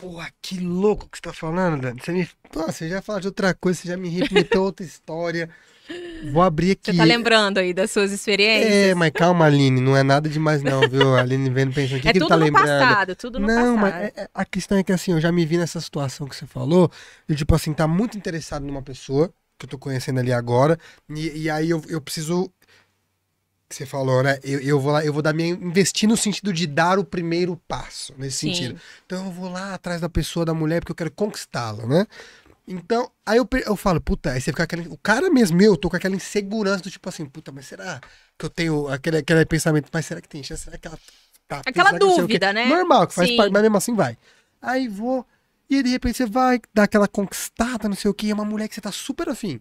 Porra, que louco que você tá falando, Dani. Você me. você já falou de outra coisa, você já me repetiu outra história. Vou abrir aqui. Você tá lembrando aí das suas experiências? É, mas calma, Aline, não é nada demais, não, viu? A Aline vendo pensando, o que, é que ele tá lembrando? Passado, tudo no não, passado. mas é, é, a questão é que assim, eu já me vi nessa situação que você falou, eu, tipo assim, tá muito interessado numa pessoa que eu tô conhecendo ali agora, e, e aí eu, eu preciso que você falou, né? Eu, eu vou lá, eu vou dar minha investir no sentido de dar o primeiro passo nesse Sim. sentido. Então eu vou lá atrás da pessoa, da mulher, porque eu quero conquistá-la, né? Então, aí eu, eu falo, puta, aí você fica aquele, O cara mesmo, eu tô com aquela insegurança do tipo assim, puta, mas será que eu tenho aquele, aquele pensamento, mas será que tem chance? Será que ela tá. Aquela dúvida, né? Normal, que faz parte, mas mesmo assim vai. Aí vou. E aí, de repente você vai dar aquela conquistada, não sei o quê, é uma mulher que você tá super afim.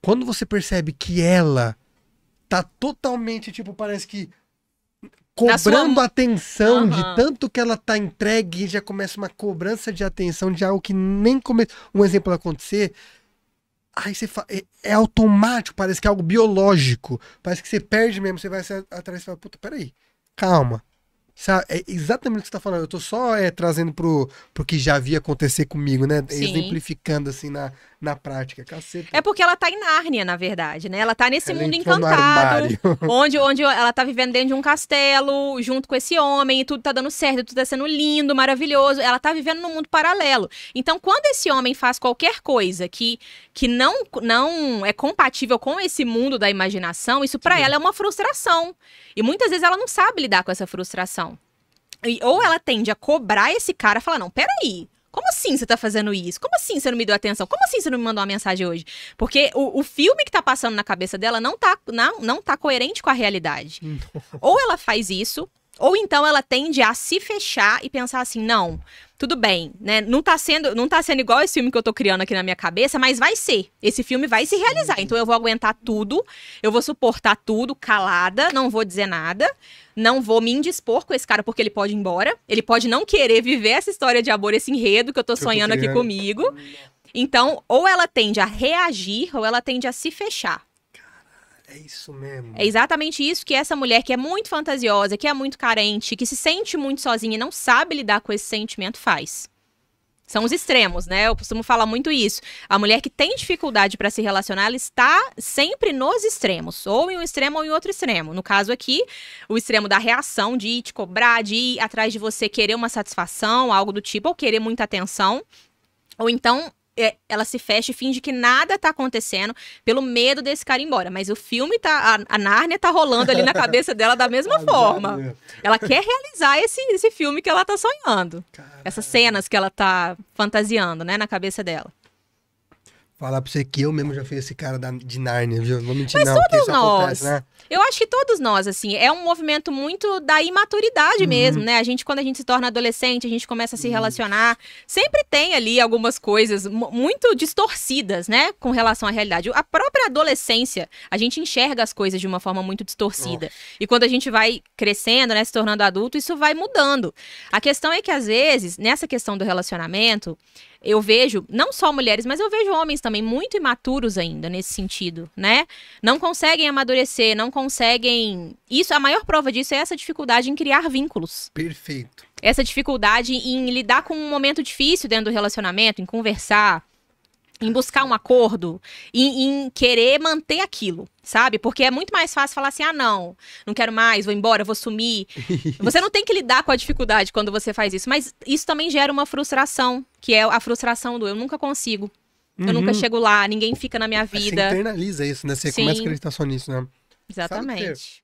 Quando você percebe que ela tá totalmente, tipo, parece que cobrando sua... atenção uhum. de tanto que ela tá entregue já começa uma cobrança de atenção de algo que nem começa. Um exemplo acontecer. Aí você fa... É, é automático, parece que é algo biológico. Parece que você perde mesmo, você vai atrás e fala, puta, peraí, calma, Sabe, é, é exatamente o que você está falando. Eu estou só é, trazendo para o que já havia acontecer comigo, né? Sim. Exemplificando, assim, na, na prática. Caceta. É porque ela tá em Nárnia, na verdade, né? Ela tá nesse ela mundo encantado. Onde, onde ela tá vivendo dentro de um castelo, junto com esse homem, e tudo tá dando certo, tudo tá sendo lindo, maravilhoso. Ela tá vivendo num mundo paralelo. Então, quando esse homem faz qualquer coisa que, que não, não é compatível com esse mundo da imaginação, isso para ela é uma frustração. E muitas vezes ela não sabe lidar com essa frustração ou ela tende a cobrar esse cara, falar, não, peraí, como assim você tá fazendo isso? Como assim você não me deu atenção? Como assim você não me mandou uma mensagem hoje? Porque o, o filme que tá passando na cabeça dela não tá, não, não tá coerente com a realidade. Hum. ou ela faz isso, ou então ela tende a se fechar e pensar assim, não, tudo bem, né? Não tá sendo, não tá sendo igual esse filme que eu tô criando aqui na minha cabeça, mas vai ser. Esse filme vai se realizar. Então eu vou aguentar tudo, eu vou suportar tudo calada, não vou dizer nada, não vou me indispor com esse cara porque ele pode ir embora, ele pode não querer viver essa história de amor, esse enredo que eu tô sonhando aqui comigo. Então, ou ela tende a reagir ou ela tende a se fechar. É isso mesmo. É exatamente isso que essa mulher que é muito fantasiosa, que é muito carente, que se sente muito sozinha e não sabe lidar com esse sentimento faz. São os extremos, né? Eu costumo falar muito isso. A mulher que tem dificuldade para se relacionar, ela está sempre nos extremos, ou em um extremo ou em outro extremo. No caso aqui, o extremo da reação, de ir te cobrar, de ir atrás de você, querer uma satisfação, algo do tipo, ou querer muita atenção. Ou então é, ela se fecha e finge que nada tá acontecendo pelo medo desse cara ir embora. Mas o filme tá. A, a Nárnia tá rolando ali na cabeça dela da mesma forma. Ela quer realizar esse, esse filme que ela tá sonhando. Caralho. Essas cenas que ela tá fantasiando, né, na cabeça dela. Falar pra você que eu mesmo já fui esse cara da, de Narnia, viu? Não mentir, Mas não. Todos nós. Acontece, né? Eu acho que todos nós, assim, é um movimento muito da imaturidade uhum. mesmo, né? A gente, quando a gente se torna adolescente, a gente começa a se uhum. relacionar. Sempre tem ali algumas coisas muito distorcidas, né? Com relação à realidade. A própria adolescência, a gente enxerga as coisas de uma forma muito distorcida. E quando a gente vai crescendo, né? Se tornando adulto, isso vai mudando. A questão é que, às vezes, nessa questão do relacionamento, eu vejo, não só mulheres, mas eu vejo homens também muito imaturos ainda nesse sentido, né? Não conseguem amadurecer, não conseguem. Isso, a maior prova disso é essa dificuldade em criar vínculos. Perfeito. Essa dificuldade em lidar com um momento difícil dentro do relacionamento, em conversar, em buscar um acordo, em, em, querer manter aquilo, sabe? Porque é muito mais fácil falar assim: ah, não, não quero mais, vou embora, vou sumir. você não tem que lidar com a dificuldade quando você faz isso, mas isso também gera uma frustração, que é a frustração do eu nunca consigo, uhum. eu nunca uhum. chego lá, ninguém fica na minha é, vida. Você internaliza isso, né? Você Sim. começa a acreditar só nisso, né? Exatamente